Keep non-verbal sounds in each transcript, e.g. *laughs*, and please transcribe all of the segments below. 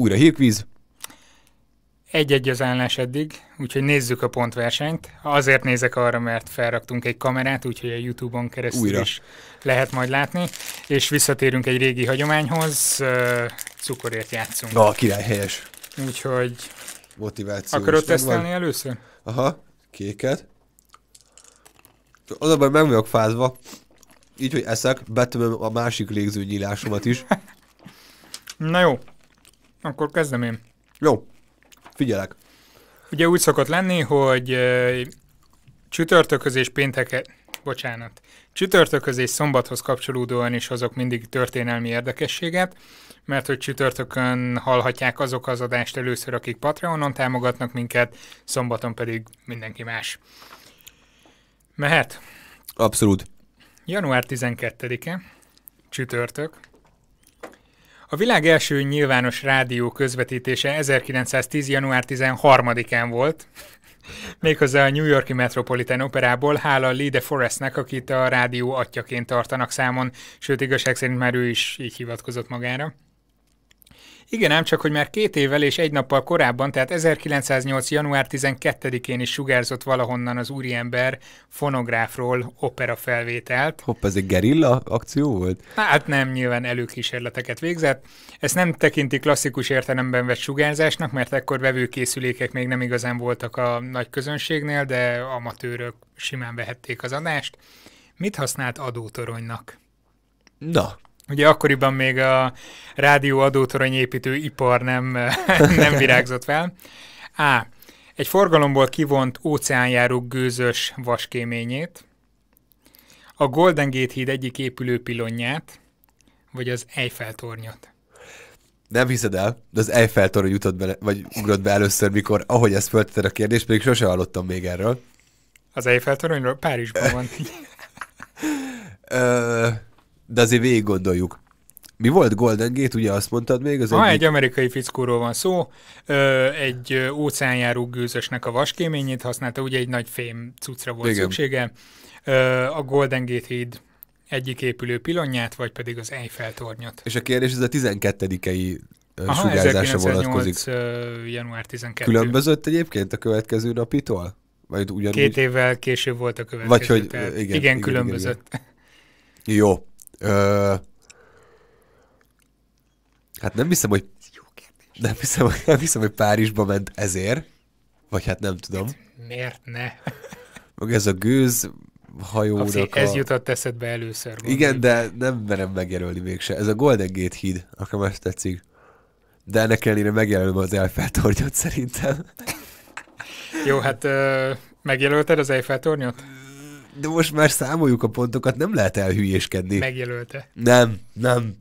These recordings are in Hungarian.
Újra hírkvíz. Egy-egy az állás eddig, úgyhogy nézzük a pontversenyt. Azért nézek arra, mert felraktunk egy kamerát, úgyhogy a YouTube-on keresztül Újra. is lehet majd látni. És visszatérünk egy régi hagyományhoz, cukorért játszunk. Na, király, helyes. Úgyhogy... Motiváció Akarod tesztelni először? Aha, kéket. Az abban meg vagyok fázva, így, hogy eszek, betömöm a másik légzőnyílásomat is. *laughs* Na jó, akkor kezdem én. Jó, figyelek. Ugye úgy szokott lenni, hogy csütörtököz és pénteket, bocsánat, csütörtökhöz és szombathoz kapcsolódóan is azok mindig történelmi érdekességet, mert hogy csütörtökön hallhatják azok az adást először, akik Patreonon támogatnak minket, szombaton pedig mindenki más. Mehet? Abszolút. Január 12-e, csütörtök, a világ első nyilvános rádió közvetítése 1910. január 13-án volt, méghozzá a New Yorki Metropolitan Operából, hála Lee de Forestnek, akit a rádió atyaként tartanak számon, sőt igazság szerint már ő is így hivatkozott magára. Igen, ám csak, hogy már két évvel és egy nappal korábban, tehát 1908. január 12-én is sugárzott valahonnan az úriember fonográfról opera felvételt. Hopp, ez egy gerilla akció volt? Hát nem, nyilván előkísérleteket végzett. Ezt nem tekinti klasszikus értelemben vett sugárzásnak, mert ekkor vevőkészülékek még nem igazán voltak a nagy közönségnél, de amatőrök simán vehették az adást. Mit használt adótoronynak? Na, Ugye akkoriban még a rádió építő ipar nem, *laughs* nem virágzott fel. A. Egy forgalomból kivont óceánjáró gőzös vaskéményét, a Golden Gate híd egyik épülő pilonját, vagy az Eiffel tornyot. Nem hiszed el, de az Eiffel torony jutott be, vagy ugrott be először, mikor, ahogy ezt föltetted a kérdést, pedig sose hallottam még erről. Az Eiffel toronyról? Párizsban van. *laughs* *laughs* de azért végig gondoljuk. Mi volt Golden Gate, ugye azt mondtad még? Az ha, egyik... egy amerikai fickóról van szó, egy óceánjáró gőzösnek a vaskéményét használta, ugye egy nagy fém cuccra volt Igen. szüksége. a Golden Gate híd egyik épülő pilonját, vagy pedig az Eiffel tornyot. És a kérdés, ez a 12-i Aha, sugárzása vonatkozik. január 12. Különbözött egyébként a következő napitól? Vagy ugyanúgy? Két évvel később volt a következő. Vagy hogy, tehát igen, igen, igen, különbözött. Igen, igen. Jó. Ö, hát nem hiszem, hogy nem hiszem, nem hiszem, hogy Párizsba ment ezért, vagy hát nem tudom. Miért ne? Meg ez a gőz hajónak a... Ez jutott eszedbe először. Gondolj. Igen, de nem merem megjelölni mégse. Ez a Golden Gate híd, nekem ezt tetszik. De ennek ellenére megjelölöm az Eiffel szerintem. Jó, hát megjelölted az Eiffel de most már számoljuk a pontokat, nem lehet elhülyéskedni. Megjelölte. Nem, nem.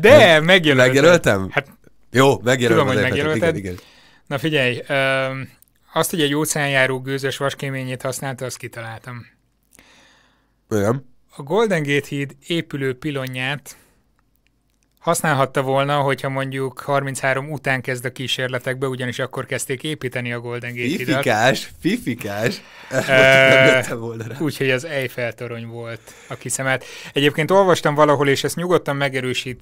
De, nem. megjelölte. Megjelöltem? Hát, Jó, megjelöltem. Tudom, hogy hát megjelölted. Igen, igen. Na figyelj, ö, azt, hogy egy óceánjáró gőzös vaskéményét használta, azt kitaláltam. Igen. A Golden Gate híd épülő pilonját használhatta volna, hogyha mondjuk 33 után kezd a kísérletekbe, ugyanis akkor kezdték építeni a Golden Gate idat Fifikás, fifikás. *laughs* Úgyhogy az Eiffel torony volt a kiszemelt. Egyébként olvastam valahol, és ezt nyugodtan megerősít,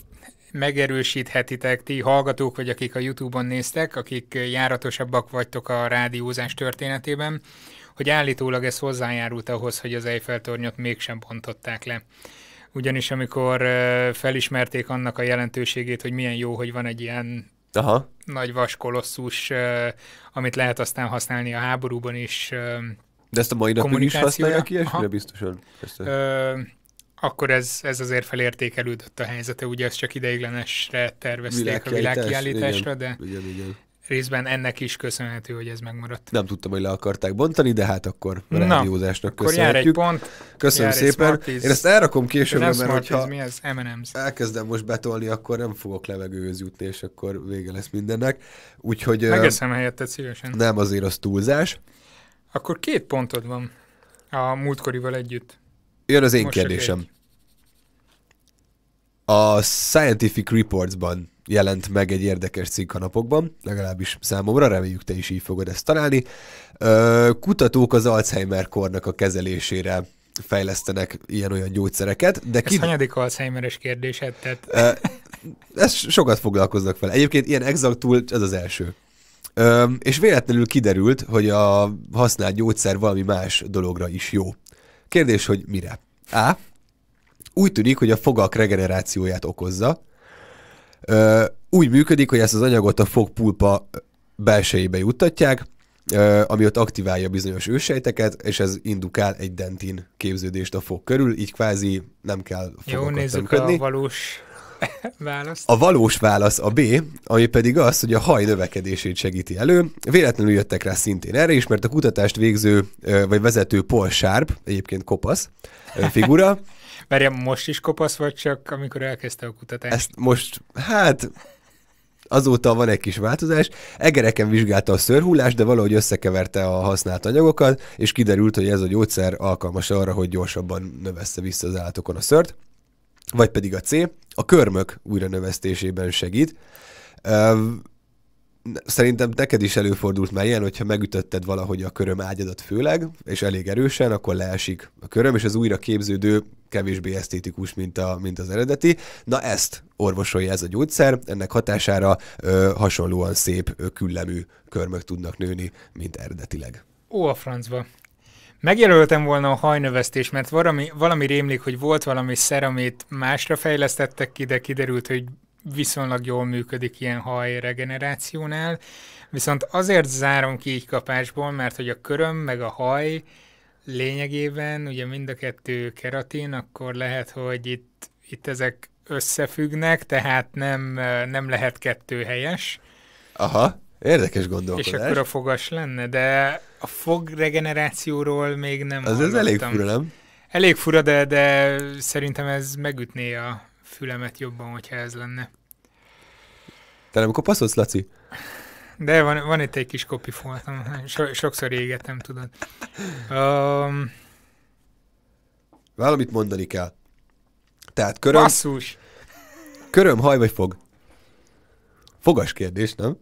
megerősíthetitek ti hallgatók, vagy akik a Youtube-on néztek, akik járatosabbak vagytok a rádiózás történetében, hogy állítólag ez hozzájárult ahhoz, hogy az Eiffel tornyot mégsem bontották le ugyanis amikor felismerték annak a jelentőségét, hogy milyen jó, hogy van egy ilyen Aha. nagy vas kolosszus, amit lehet aztán használni a háborúban is. De ezt a mai napig is használják ilyesmire biztosan? Ezt akkor ez, ez azért felértékelődött a helyzete, ugye ezt csak ideiglenesre tervezték világkiállítás, a világkiállításra, igen, de igen, igen részben ennek is köszönhető, hogy ez megmaradt. Nem tudtam, hogy le akarták bontani, de hát akkor rádiózásnak köszönhetjük. Akkor jár egy pont. Köszönöm szépen. Smarties. Én ezt elrakom később, mert Smarties, hogyha mi az? M&M's. elkezdem most betolni, akkor nem fogok levegőhöz jutni, és akkor vége lesz mindennek. Úgyhogy... Megeszem helyetted szívesen. Nem azért az túlzás. Akkor két pontod van a múltkorival együtt. Jön az én most kérdésem. A Scientific Reports-ban jelent meg egy érdekes cikk a napokban, legalábbis számomra, reméljük te is így fogod ezt találni. Kutatók az Alzheimer-kornak a kezelésére fejlesztenek ilyen-olyan gyógyszereket. De ki... Ez hanyadik Alzheimer-es kérdésed? Tehát... Ez sokat foglalkoznak vele. Egyébként ilyen exaktul ez az első. és véletlenül kiderült, hogy a használt gyógyszer valami más dologra is jó. Kérdés, hogy mire? A. Úgy tűnik, hogy a fogak regenerációját okozza úgy működik, hogy ezt az anyagot a fogpulpa belsejébe juttatják, ami ott aktiválja bizonyos ősejteket, és ez indukál egy dentin képződést a fog körül, így kvázi nem kell fogokat Jó, nézzük tömködni. a valós *laughs* válasz. A valós válasz a B, ami pedig az, hogy a haj növekedését segíti elő. Véletlenül jöttek rá szintén erre is, mert a kutatást végző, vagy vezető Paul Sharp, egyébként kopasz figura, *laughs* Merjem, most is kopasz vagy csak, amikor elkezdte a kutatást? Ezt most, hát azóta van egy kis változás. Egereken vizsgálta a szörhullást, de valahogy összekeverte a használt anyagokat, és kiderült, hogy ez a gyógyszer alkalmas arra, hogy gyorsabban növessze vissza az állatokon a szört. Vagy pedig a C, a körmök újra növesztésében segít szerintem neked is előfordult már ilyen, hogyha megütötted valahogy a köröm ágyadat főleg, és elég erősen, akkor leesik a köröm, és az újra képződő kevésbé esztétikus, mint, a, mint az eredeti. Na ezt orvosolja ez a gyógyszer, ennek hatására ö, hasonlóan szép ö, küllemű körmök tudnak nőni, mint eredetileg. Ó, a francba. Megjelöltem volna a hajnövesztés, mert valami, valami rémlik, hogy volt valami szer, amit másra fejlesztettek ki, de kiderült, hogy viszonylag jól működik ilyen haj regenerációnál, viszont azért zárom ki így kapásból, mert hogy a köröm meg a haj lényegében, ugye mind a kettő keratin, akkor lehet, hogy itt, itt ezek összefüggnek, tehát nem, nem lehet kettő helyes. Aha, érdekes gondolkodás. És akkor a fogas lenne, de a fog regenerációról még nem Az ez elég fura, nem? Elég fura, de, de szerintem ez megütné a fülemet jobban, hogyha ez lenne. Te nem kopaszodsz, Laci? De van, van itt egy kis kopi so, sokszor égetem, tudod. Um... Valamit mondani kell. Tehát köröm... Basszus! Köröm, haj vagy fog? Fogas kérdés, nem?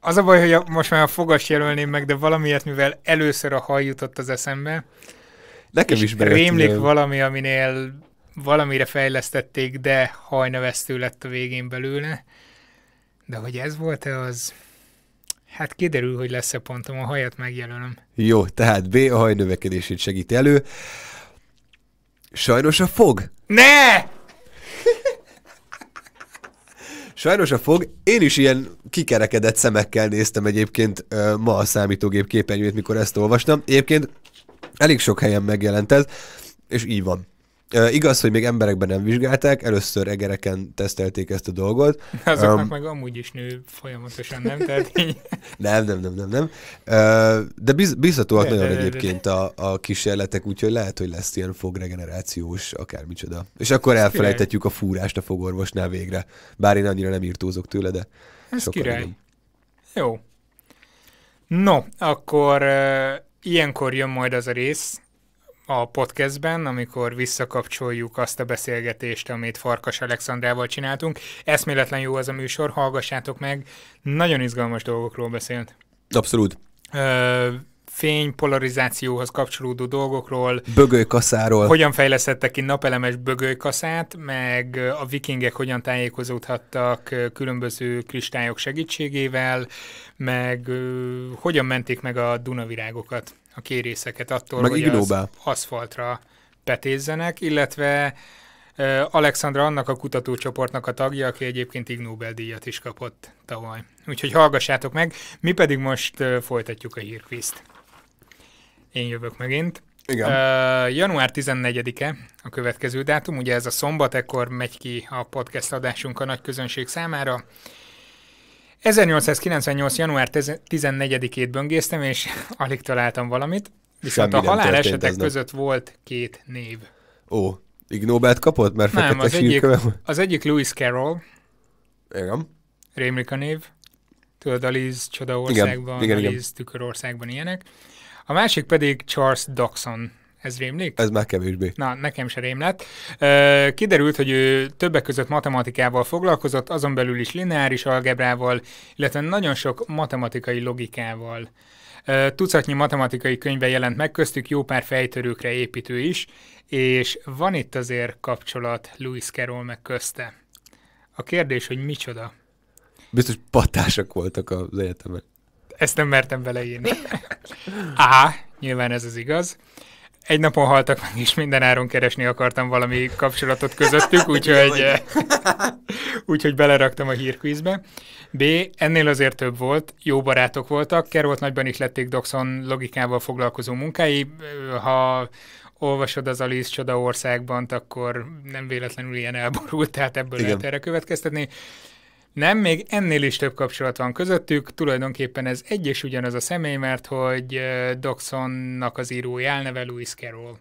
Az a baj, hogy most már a fogas jelölném meg, de valamiért, mivel először a haj jutott az eszembe, Nekem is Rémlik valami, aminél valamire fejlesztették, de hajnevesztő lett a végén belőle. De hogy ez volt-e, az... Hát kiderül, hogy lesz-e pontom, a hajat megjelölöm. Jó, tehát B a hajnövekedését segít elő. Sajnos a fog. Ne! *laughs* Sajnos a fog. Én is ilyen kikerekedett szemekkel néztem egyébként ma a számítógép képernyőjét, mikor ezt olvastam. Egyébként elég sok helyen megjelent ez, és így van igaz, hogy még emberekben nem vizsgálták, először egereken tesztelték ezt a dolgot. Azoknak um, meg amúgy is nő folyamatosan, nem? Tehát így... *laughs* nem, nem, nem, nem, nem. de biz, biztatóak nagyon de, de, egyébként de, de. A, a kísérletek, úgyhogy lehet, hogy lesz ilyen fogregenerációs, akármicsoda. És akkor elfelejtetjük a fúrást a fogorvosnál végre. Bár én annyira nem írtózok tőle, de Ez király. Nem. Jó. No, akkor uh, ilyenkor jön majd az a rész, a podcastben, amikor visszakapcsoljuk azt a beszélgetést, amit Farkas Alexandrával csináltunk. Eszméletlen jó az a műsor, hallgassátok meg, nagyon izgalmas dolgokról beszélt. Abszolút. Ö, fény polarizációhoz kapcsolódó dolgokról. Bögőkaszáról. Hogyan fejlesztettek ki napelemes bögőkaszát, meg a vikingek hogyan tájékozódhattak különböző kristályok segítségével, meg hogyan menték meg a Dunavirágokat a kérészeket attól, Meg hogy ignóbá. az aszfaltra petézzenek, illetve Alexandra annak a kutatócsoportnak a tagja, aki egyébként Ig Nobel-díjat is kapott tavaly. Úgyhogy hallgassátok meg, mi pedig most folytatjuk a hírkvízt. Én jövök megint. Igen. Uh, január 14-e a következő dátum, ugye ez a szombat, ekkor megy ki a podcast adásunk a nagy közönség számára. 1898. január 14-ét böngésztem, és *laughs* alig találtam valamit, viszont Semmi a halálesetek között volt két név. Ó, Ignóbát nobel kapott, mert Nem, az egyik, az egyik Lewis Carroll. Igen. Rémlik a név. Tudod, Alice csodaországban, igen, igen, Alice igen. tükörországban ilyenek. A másik pedig Charles Dodson ez rémlik? Ez már kevésbé. Na, nekem se rém lett. Kiderült, hogy ő többek között matematikával foglalkozott, azon belül is lineáris algebrával, illetve nagyon sok matematikai logikával. Tucatnyi matematikai könyve jelent meg, köztük jó pár fejtörőkre építő is, és van itt azért kapcsolat Louis Carroll meg közte. A kérdés, hogy micsoda? Biztos patások voltak az egyetemen. Ezt nem mertem beleírni. Á, *laughs* nyilván ez az igaz egy napon haltak meg, és minden áron keresni akartam valami kapcsolatot közöttük, *laughs* úgyhogy, *laughs* úgyhogy beleraktam a hírkvízbe. B. Ennél azért több volt, jó barátok voltak, került nagyban lették Doxon logikával foglalkozó munkái. Ha olvasod az Alice Csoda országban, akkor nem véletlenül ilyen elborult, tehát ebből Igen. lehet erre következtetni. Nem, még ennél is több kapcsolat van közöttük, tulajdonképpen ez egy és ugyanaz a személy, mert hogy Doxonnak az írói elneve Louis Carroll.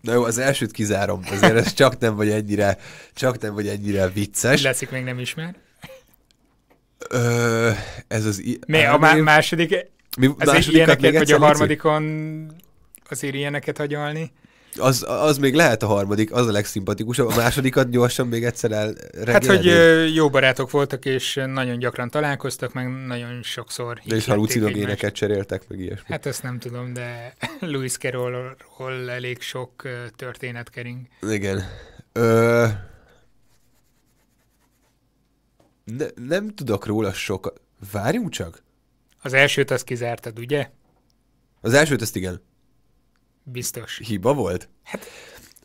Na jó, az elsőt kizárom, azért ez csak nem vagy ennyire, csak nem vagy ennyire vicces. Leszik még nem ismer. Ö, ez az... Mi, a má- második... Mi, az másodikat ilyeneket, vagy a harmadikon azért ilyeneket hagyalni? Az, az még lehet a harmadik, az a legszimpatikusabb. A másodikat gyorsan még egyszer el Hát, hogy jó barátok voltak, és nagyon gyakran találkoztak, meg nagyon sokszor De és halucinogéneket cseréltek, meg ilyesmi. Hát ezt nem tudom, de Louis *laughs* Carrollról elég sok történet kering. Igen. Ö... Ne, nem tudok róla sokat. Várjunk csak! Az elsőt azt kizártad, ugye? Az elsőt azt igen. Biztos. Hiba volt? Hát...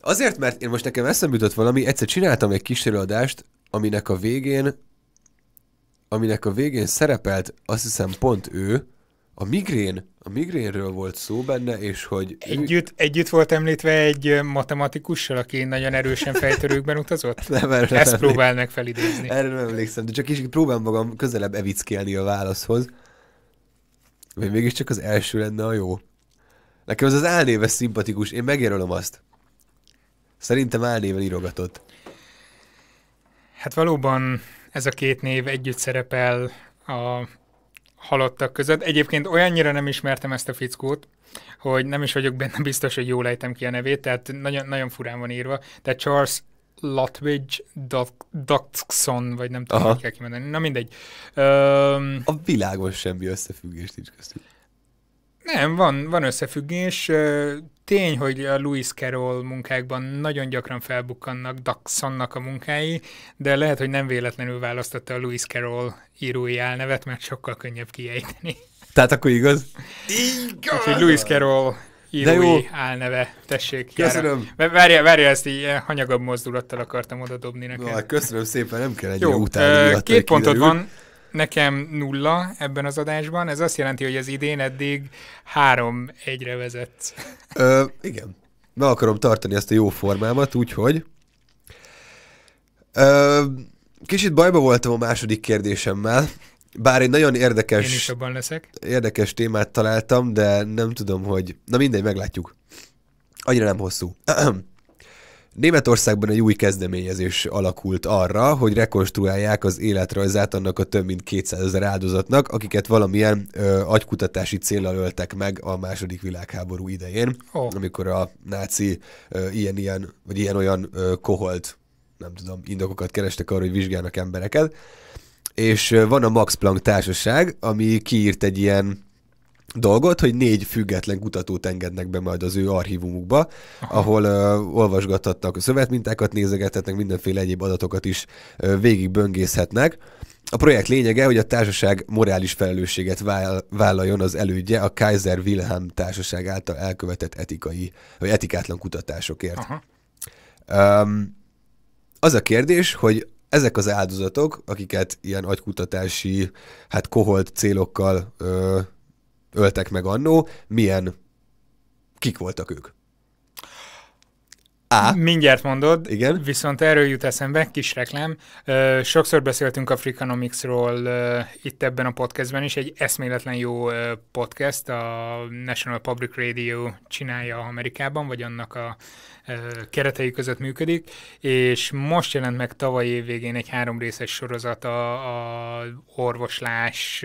Azért, mert én most nekem eszembe jutott valami, egyszer csináltam egy kis előadást, aminek a végén aminek a végén szerepelt, azt hiszem pont ő, a migrén, a migrénről volt szó benne, és hogy... Együtt, ő... együtt volt említve egy matematikussal, aki nagyon erősen fejtörőkben utazott? *laughs* Nem, erre Ezt nem próbál meg felidézni. Erre nem emlékszem, de csak is próbálom magam közelebb evickélni a válaszhoz, vagy mégiscsak az első lenne a jó. Nekem ez az álnéve szimpatikus, én megjelölöm azt. Szerintem álnéven írogatott. Hát valóban ez a két név együtt szerepel a halottak között. Egyébként olyannyira nem ismertem ezt a fickót, hogy nem is vagyok benne biztos, hogy jól ejtem ki a nevét, tehát nagyon, nagyon furán van írva. de Charles Lutwidge Daxon, vagy nem tudom, hogy kell kimondani. Na mindegy. Öm... A világon semmi összefüggést nincs köztük. Nem, van, van összefüggés. Tény, hogy a Lewis Carroll munkákban nagyon gyakran felbukkannak Daxonnak a munkái, de lehet, hogy nem véletlenül választotta a Lewis Carroll írói elnevet, mert sokkal könnyebb kiejteni. Tehát akkor igaz? Igaz! Úgyhogy Lewis Carroll írói jó. álneve, tessék. Köszönöm. Várja, várja, ezt így eh, hanyagabb mozdulattal akartam oda dobni neked. Na, köszönöm szépen, nem kell egy jó, után. Két pontod van, Nekem nulla ebben az adásban. Ez azt jelenti, hogy az idén eddig három egyre vezet. Ö, igen. Be akarom tartani ezt a jó formámat, úgyhogy... Ö, kicsit bajba voltam a második kérdésemmel, bár egy nagyon érdekes... Én is abban leszek. Érdekes témát találtam, de nem tudom, hogy... Na mindegy, meglátjuk. Annyira nem hosszú. *clears throat* Németországban egy új kezdeményezés alakult arra, hogy rekonstruálják az életrajzát annak a több mint 200 ezer áldozatnak, akiket valamilyen ö, agykutatási célral öltek meg a második világháború idején, oh. amikor a náci ilyen-ilyen, vagy ilyen-olyan ö, koholt, nem tudom, indokokat kerestek arra, hogy vizsgálnak embereket. És ö, van a Max Planck Társaság, ami kiírt egy ilyen dolgot, hogy négy független kutatót engednek be majd az ő archívumukba, Aha. ahol uh, olvasgathatnak a szövetmintákat, nézegethetnek, mindenféle egyéb adatokat is uh, végig böngészhetnek. A projekt lényege, hogy a társaság morális felelősséget vállaljon az elődje a Kaiser Wilhelm társaság által elkövetett etikai, vagy etikátlan kutatásokért. Aha. Um, az a kérdés, hogy ezek az áldozatok, akiket ilyen agykutatási, hát koholt célokkal ö, öltek meg annó, milyen, kik voltak ők? Á? Mindjárt mondod, Igen? viszont erről jut eszembe, kis reklám. Sokszor beszéltünk Africanomics-ról itt ebben a podcastben is, egy eszméletlen jó podcast, a National Public Radio csinálja Amerikában, vagy annak a keretei között működik, és most jelent meg tavaly év végén egy részes sorozat a, a orvoslás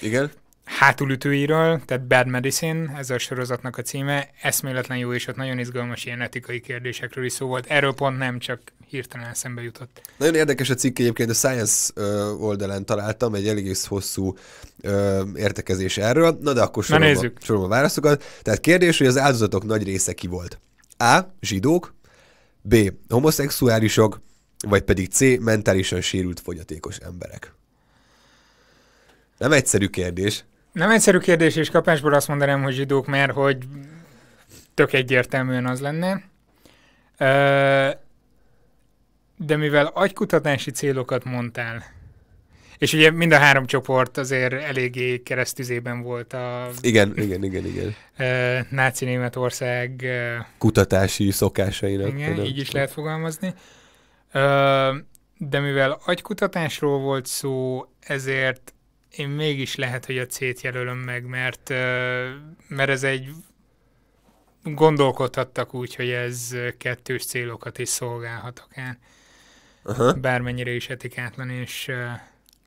Igen? hátulütőiről, tehát Bad Medicine, ez a sorozatnak a címe, eszméletlen jó, és ott nagyon izgalmas ilyen etikai kérdésekről is szó volt. Erről pont nem, csak hirtelen szembe jutott. Nagyon érdekes a cikk egyébként, a Science oldalán találtam egy elég hosszú értekezés erről. Na de akkor sorolom, Na nézzük. A, sorolom a válaszokat. Tehát kérdés, hogy az áldozatok nagy része ki volt? A. Zsidók, B. Homoszexuálisok, vagy pedig C. Mentálisan sérült fogyatékos emberek. Nem egyszerű kérdés. Nem egyszerű kérdés, és kapásból azt mondanám, hogy zsidók, mert hogy tök egyértelműen az lenne. De mivel agykutatási célokat mondtál, és ugye mind a három csoport azért eléggé keresztüzében volt a... Igen, igen, igen, igen. Náci Németország... Kutatási szokásainak. Igen, nem. így is lehet fogalmazni. De mivel agykutatásról volt szó, ezért én mégis lehet, hogy a C-t jelölöm meg, mert, mert ez egy gondolkodhattak úgy, hogy ez kettős célokat is szolgálhat akár. Aha. Bármennyire is etikátlan, és...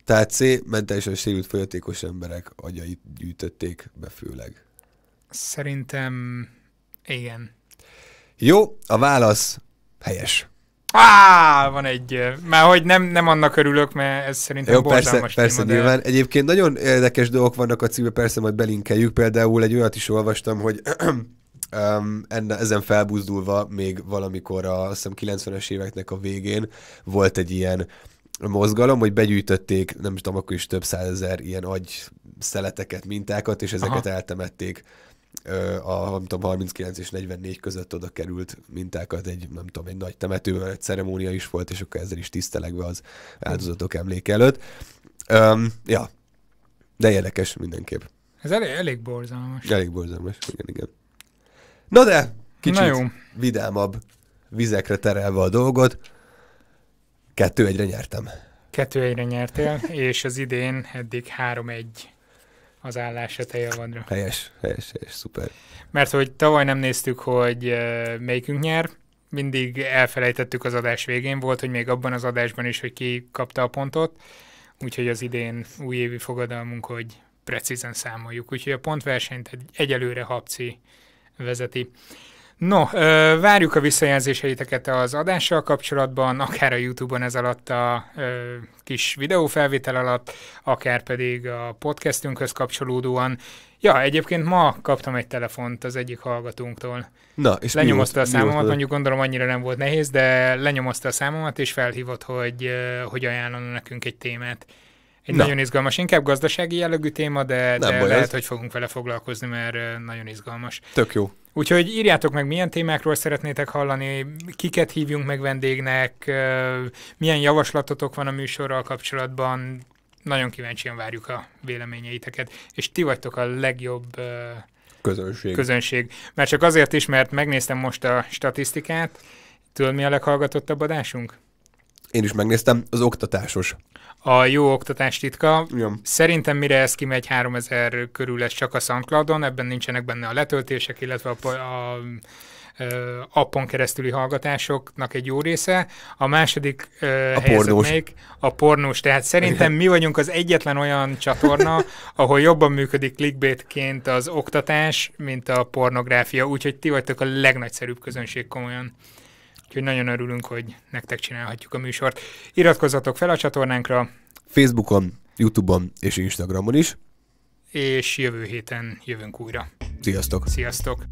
Tehát C mentálisan sérült folyatékos emberek agyait gyűjtötték be főleg. Szerintem igen. Jó, a válasz helyes. Á, van egy, már hogy nem, nem annak örülök, mert ez szerintem Jó, persze, persze téma, persze, De... Egyébként nagyon érdekes dolgok vannak a címben, persze majd belinkeljük, például egy olyat is olvastam, hogy Um, *clears throat* enne, ezen felbuzdulva még valamikor a azt hiszem 90-es éveknek a végén volt egy ilyen mozgalom, hogy begyűjtötték, nem tudom, akkor is több százezer ilyen agy szeleteket, mintákat, és ezeket Aha. eltemették a nem tudom, 39 és 44 között oda került mintákat, egy, nem tudom, egy nagy temetőben egy ceremónia is volt, és akkor ezzel is tisztelegve az áldozatok emléke előtt. Um, ja, de érdekes mindenképp. Ez elég, elég borzalmas. Elég borzalmas, igen, igen. Na de, kicsit Na jó. vidámabb vizekre terelve a dolgot. Kettő egyre nyertem. Kettő egyre nyertél, és az idén eddig három egy az állása te javadra. Helyes, helyes, helyes, szuper. Mert hogy tavaly nem néztük, hogy melyikünk nyer, mindig elfelejtettük az adás végén, volt, hogy még abban az adásban is, hogy ki kapta a pontot, úgyhogy az idén újévi fogadalmunk, hogy precízen számoljuk. Úgyhogy a pontversenyt egy, egyelőre Habci vezeti. No, várjuk a visszajelzéseiteket az adással kapcsolatban, akár a YouTube-on ez alatt a kis videófelvétel alatt, akár pedig a podcastünkhöz kapcsolódóan. Ja, egyébként ma kaptam egy telefont az egyik hallgatónktól. Na, és lenyomozta mi a számomat, mondjuk gondolom annyira nem volt nehéz, de lenyomozta a számomat, és felhívott, hogy, hogy ajánlana nekünk egy témát egy Na. nagyon izgalmas, inkább gazdasági jellegű téma, de, de baj lehet, ez. hogy fogunk vele foglalkozni, mert nagyon izgalmas. Tök jó. Úgyhogy írjátok meg, milyen témákról szeretnétek hallani, kiket hívjunk meg vendégnek, milyen javaslatotok van a műsorral kapcsolatban. Nagyon kíváncsian várjuk a véleményeiteket, és ti vagytok a legjobb közönség. közönség. Mert csak azért is, mert megnéztem most a statisztikát. Tudod, mi a leghallgatottabb adásunk? Én is megnéztem, az oktatásos. A jó oktatás titka. Igen. Szerintem mire ez kimegy 3000 körül lesz csak a SoundCloudon, ebben nincsenek benne a letöltések, illetve a, a appon keresztüli hallgatásoknak egy jó része, a második a pornós. Még, a pornós. Tehát szerintem mi vagyunk az egyetlen olyan csatorna, *laughs* ahol jobban működik clickbaitként az oktatás, mint a pornográfia, úgyhogy ti vagytok a legnagyszerűbb közönség komolyan. Úgyhogy nagyon örülünk, hogy nektek csinálhatjuk a műsort. Iratkozzatok fel a csatornánkra. Facebookon, Youtube-on és Instagramon is. És jövő héten jövünk újra. Sziasztok! Sziasztok!